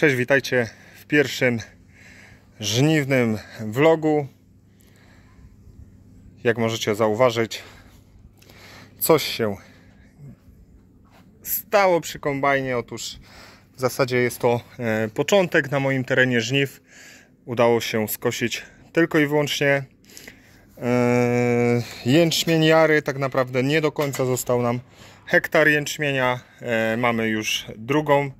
Cześć, witajcie w pierwszym żniwnym vlogu. Jak możecie zauważyć, coś się stało przy kombajnie. Otóż w zasadzie jest to e, początek na moim terenie żniw. Udało się skosić tylko i wyłącznie e, jęczmień jary. Tak naprawdę nie do końca został nam hektar jęczmienia. E, mamy już drugą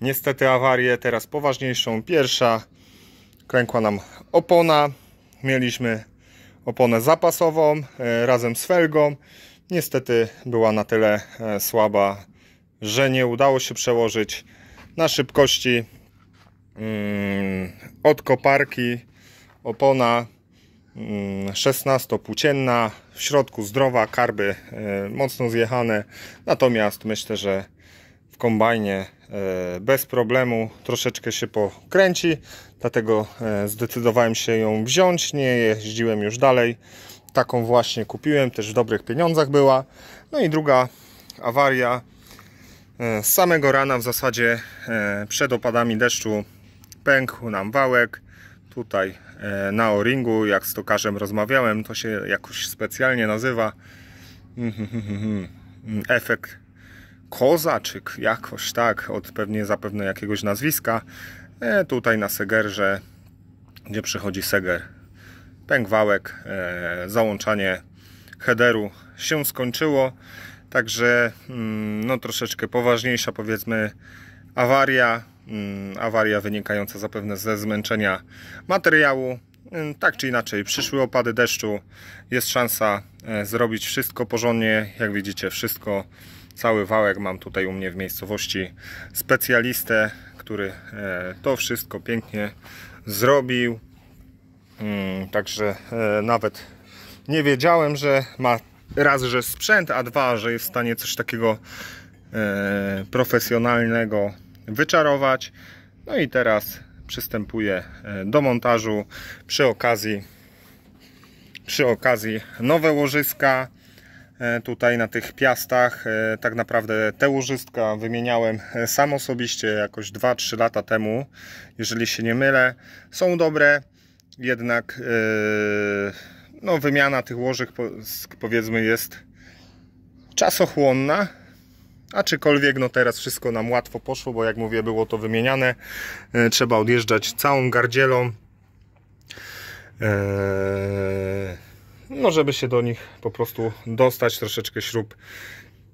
Niestety awarię teraz poważniejszą. Pierwsza klękła nam opona. Mieliśmy oponę zapasową e, razem z felgą. Niestety była na tyle e, słaba, że nie udało się przełożyć na szybkości mm, od koparki opona 16-płócienna, mm, w środku zdrowa, karby e, mocno zjechane, natomiast myślę, że w kombajnie E, bez problemu troszeczkę się pokręci, dlatego e, zdecydowałem się ją wziąć, nie jeździłem już dalej. Taką właśnie kupiłem, też w dobrych pieniądzach była. No i druga awaria e, z samego rana w zasadzie przed opadami deszczu pękł nam wałek. Tutaj na O-ringu, jak z tokarzem rozmawiałem, to się jakoś specjalnie nazywa mm, mm, mm, efekt Kozaczyk jakoś tak, od pewnie zapewne jakiegoś nazwiska, e, tutaj na Segerze, gdzie przychodzi Seger. Pękwałek, e, załączanie headeru się skończyło, także mm, no troszeczkę poważniejsza powiedzmy awaria, mm, awaria wynikająca zapewne ze zmęczenia materiału, mm, tak czy inaczej, przyszły opady deszczu, jest szansa e, zrobić wszystko porządnie. Jak widzicie, wszystko cały wałek mam tutaj u mnie w miejscowości specjalistę, który e, to wszystko pięknie zrobił. Mm, także e, nawet nie wiedziałem, że ma raz, że sprzęt, a dwa, że jest w stanie coś takiego e, profesjonalnego wyczarować. No i teraz przystępuję do montażu. Przy okazji, przy okazji nowe łożyska E, tutaj na tych piastach. E, tak naprawdę te łożyska wymieniałem e, sam osobiście jakoś 2-3 lata temu, jeżeli się nie mylę. Są dobre, jednak no, wymiana tych łożyk powiedzmy jest czasochłonna, Aczkolwiek no teraz wszystko nam łatwo poszło, bo jak mówię było to wymieniane. Trzeba odjeżdżać całą gardzielą. Eee no żeby się do nich po prostu dostać, troszeczkę śrub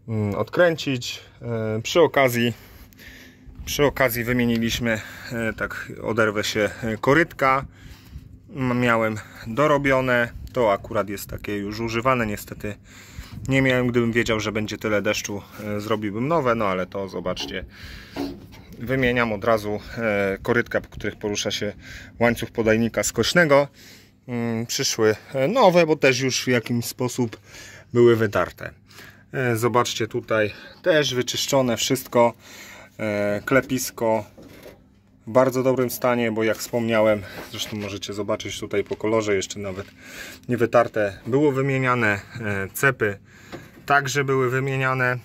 mm, odkręcić. E, przy okazji przy okazji wymieniliśmy, e, tak oderwę się, e, korytka. Miałem dorobione, to akurat jest takie już używane, niestety nie miałem, gdybym wiedział, że będzie tyle deszczu, zrobiłbym nowe, no ale to zobaczcie. Wymieniam od razu korytka, po których porusza się łańcuch podajnika skośnego. Mm, przyszły e, nowe, bo też już w jakiś sposób były wytarte. E, zobaczcie tutaj też wyczyszczone wszystko, e, klepisko w bardzo dobrym stanie, bo jak wspomniałem, zresztą możecie zobaczyć tutaj po kolorze jeszcze nawet nie wytarte, było wymieniane cepy, także były wymieniane.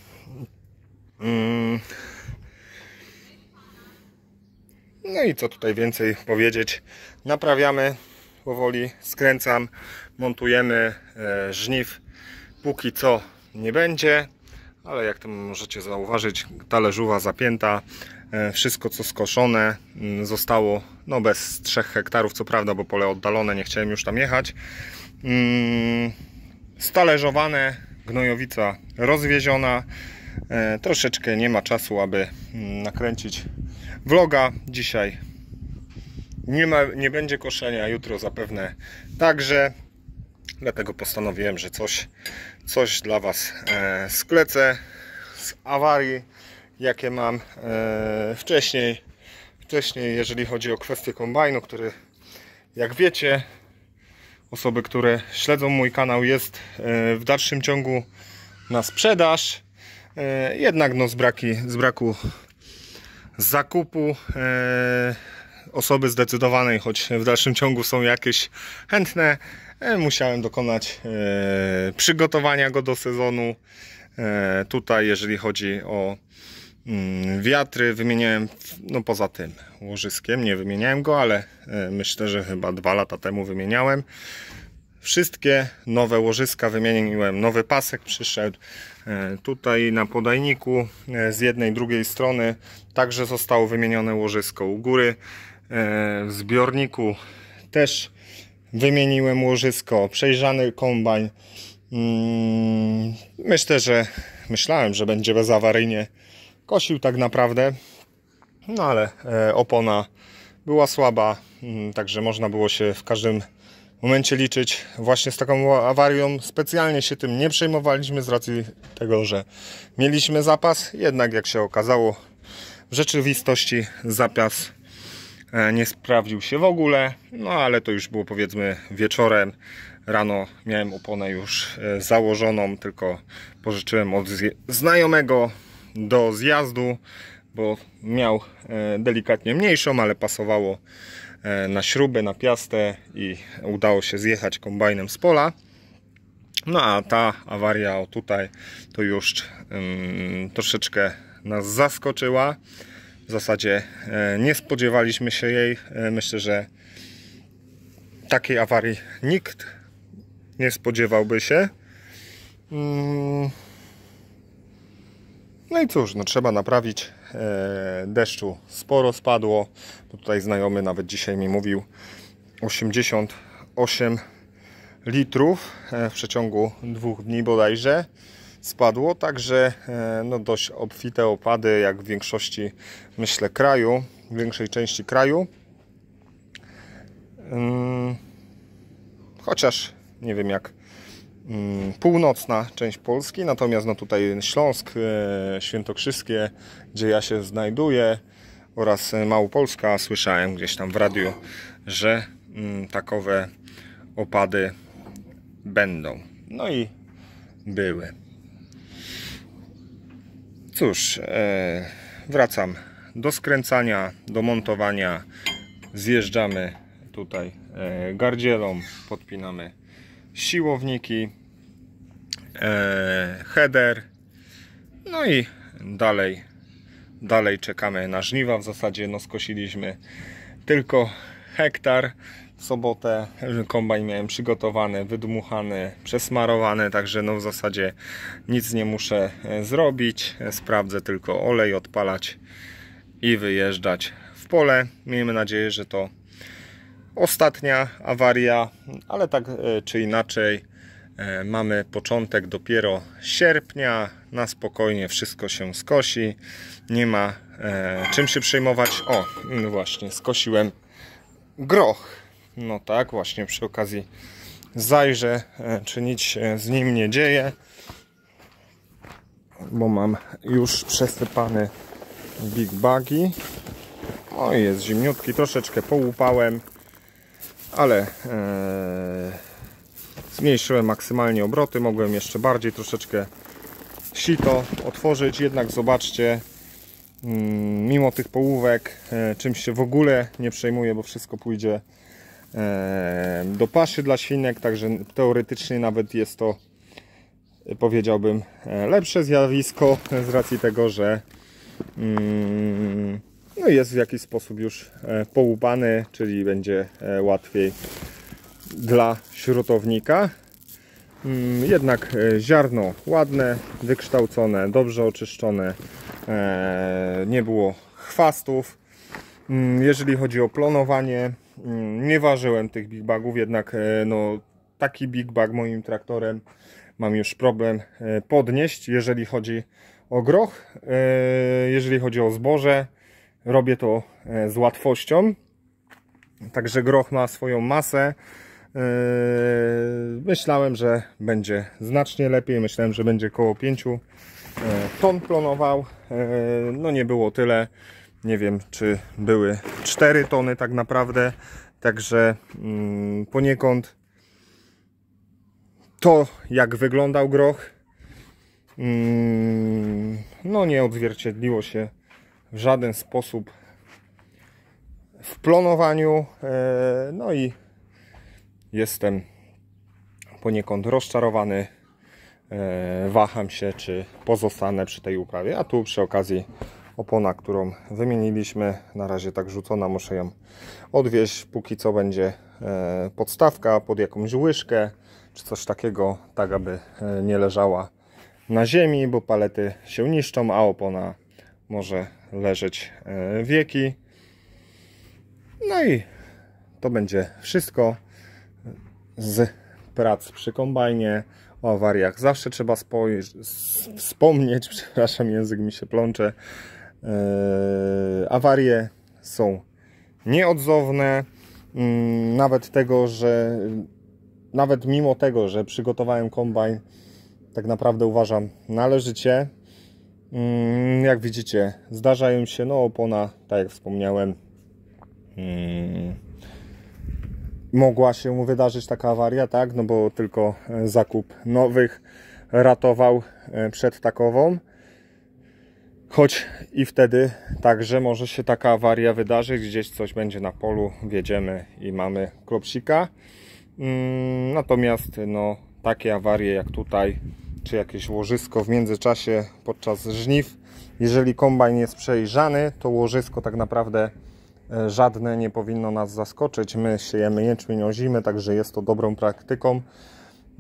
Mm. No i co tutaj więcej powiedzieć? Naprawiamy powoli skręcam, montujemy e, żniw. Póki co nie będzie, ale jak to możecie zauważyć, talerzowa zapięta, e, wszystko co skoszone mm, zostało no bez 3 hektarów, co prawda, bo pole oddalone, nie chciałem już tam jechać. Mm, stależowane, gnojowica rozwieziona. E, troszeczkę nie ma czasu, aby mm, nakręcić vloga dzisiaj nie, ma, nie będzie koszenia jutro zapewne także. Dlatego postanowiłem, że coś, coś dla Was e, sklecę z awarii, jakie mam e, wcześniej. Wcześniej, jeżeli chodzi o kwestię kombajnu, który jak wiecie, osoby, które śledzą mój kanał, jest e, w dalszym ciągu na sprzedaż. E, jednak no z, braki, z braku zakupu e, osoby zdecydowanej, choć w dalszym ciągu są jakieś chętne, e, musiałem dokonać e, przygotowania go do sezonu. E, tutaj, jeżeli chodzi o mm, wiatry, wymieniałem, no poza tym łożyskiem, nie wymieniałem go, ale myślę, że chyba dwa lata temu wymieniałem. Wszystkie nowe łożyska wymieniłem, nowy pasek przyszedł tutaj na podajniku z jednej drugiej strony także zostało wymienione łożysko u góry E, w zbiorniku też wymieniłem łożysko, przejrzany kombajn. Mm, myślę, że myślałem, że będzie bezawaryjnie kosił tak naprawdę, no ale e, opona była słaba, mm, także można było się w każdym momencie liczyć właśnie z taką awarią. Specjalnie się tym nie przejmowaliśmy z racji tego, że mieliśmy zapas, jednak jak się okazało, w rzeczywistości zapas E, nie sprawdził się w ogóle, no ale to już było powiedzmy wieczorem. Rano miałem oponę już e, założoną, tylko pożyczyłem od znajomego do zjazdu, bo miał e, delikatnie mniejszą, ale pasowało na śruby, na piastę i udało się zjechać kombajnem z pola. No a ta awaria o tutaj to już um, troszeczkę nas zaskoczyła w zasadzie e, nie spodziewaliśmy się jej. E, myślę, że takiej awarii nikt nie spodziewałby się. Mm. No i cóż, no trzeba naprawić. E, deszczu sporo spadło. No, tutaj znajomy nawet dzisiaj mi mówił 88 litrów w przeciągu dwóch dni bodajże spadło, także e, no dość obfite opady jak w większości myślę kraju, w większej części kraju. Mm, chociaż nie wiem jak mm, północna część Polski, natomiast no tutaj Śląsk, e, Świętokrzyskie, gdzie ja się znajduję oraz e, Małopolska słyszałem gdzieś tam w radiu, że mm, takowe opady będą. No i były cóż, e, wracam do skręcania, do montowania. Zjeżdżamy tutaj e, gardzielą, podpinamy siłowniki, e, header. No i dalej, dalej czekamy na żniwa. W zasadzie no skosiliśmy tylko hektar sobotę kombajn miałem przygotowany, wydmuchany, przesmarowany, także no w zasadzie nic nie muszę e, zrobić. Sprawdzę tylko olej, odpalać i wyjeżdżać w pole. Miejmy nadzieję, że to ostatnia awaria, ale tak e, czy inaczej e, mamy początek dopiero sierpnia. Na spokojnie wszystko się skosi. Nie ma czym się przejmować. O, właśnie, skosiłem groch no tak, właśnie przy okazji zajrzę, e, czy nic się z nim nie dzieje. Bo mam już przesypany Big Buggy. O, no jest zimniutki, troszeczkę połupałem, ale e, zmniejszyłem maksymalnie obroty. Mogłem jeszcze bardziej troszeczkę sito otworzyć, jednak zobaczcie, mm, mimo tych połówek, e, czymś się w ogóle nie przejmuję, bo wszystko pójdzie E, do paszy dla świnek, także teoretycznie nawet jest to powiedziałbym e, lepsze zjawisko z racji tego, że mm, no jest w jakiś sposób już e, połupany, czyli będzie łatwiej dla śrutownika. Mm, jednak ziarno ładne, wykształcone, dobrze oczyszczone, nie było chwastów. Mm, jeżeli chodzi o plonowanie, Mm, nie ważyłem tych big bagów, jednak e, no, taki big bag moim traktorem mam już problem e, podnieść, jeżeli chodzi o groch, e, jeżeli chodzi o zboże, robię to z łatwością. Także groch ma swoją masę. Myślałem, że będzie znacznie lepiej. Myślałem, że będzie około 5 ton plonował. No nie było tyle nie wiem czy były 4 tony tak naprawdę, także mm, poniekąd to jak wyglądał groch mm, no nie odzwierciedliło się w żaden sposób w plonowaniu e, no i jestem poniekąd rozczarowany e, waham się czy pozostanę przy tej uprawie, a tu przy okazji opona, którą wymieniliśmy. Na razie tak rzucona, muszę ją odwieźć. Póki co będzie e, podstawka pod jakąś łyżkę czy coś takiego, tak aby e, nie leżała na ziemi, bo palety się niszczą, a opona może leżeć e, wieki. No i to będzie wszystko z prac przy kombajnie. O awariach zawsze trzeba wspomnieć, przepraszam, język mi się plącze. E, awarie są nieodzowne. Mm, nawet tego, że nawet mimo tego, że przygotowałem kombajn, tak naprawdę uważam należycie. Mm, jak widzicie, zdarzają się no opona, tak jak wspomniałem, mm, mogła się wydarzyć taka awaria, tak? No bo tylko e, zakup nowych ratował e, przed takową. Choć i wtedy także może się taka awaria wydarzyć, gdzieś coś będzie na polu, wjedziemy i mamy klopsika. Mm, natomiast no, takie awarie jak tutaj, czy jakieś łożysko w międzyczasie podczas żniw, jeżeli kombajn jest przejrzany, to łożysko tak naprawdę e, żadne nie powinno nas zaskoczyć. My siejemy jęczmień o zimę, także jest to dobrą praktyką.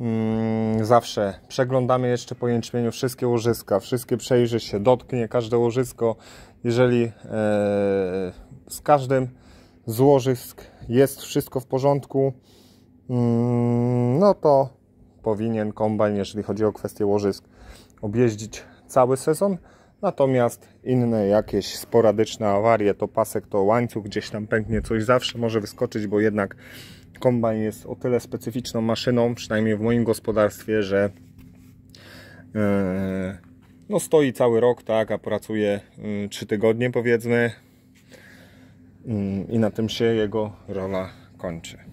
Mm, zawsze przeglądamy jeszcze po jęczmieniu wszystkie łożyska, wszystkie przejrzy się, dotknie każde łożysko. Jeżeli e, z każdym z łożysk jest wszystko w porządku, mm, no to powinien kombajn, jeżeli chodzi o kwestię łożysk, objeździć cały sezon. Natomiast inne jakieś sporadyczne awarie, to pasek, to łańcuch, gdzieś tam pęknie coś zawsze może wyskoczyć, bo jednak kombajn jest o tyle specyficzną maszyną, przynajmniej w moim gospodarstwie, że e, no stoi cały rok, tak, a pracuje 3 mm, tygodnie powiedzmy mm, i na tym się jego rola kończy.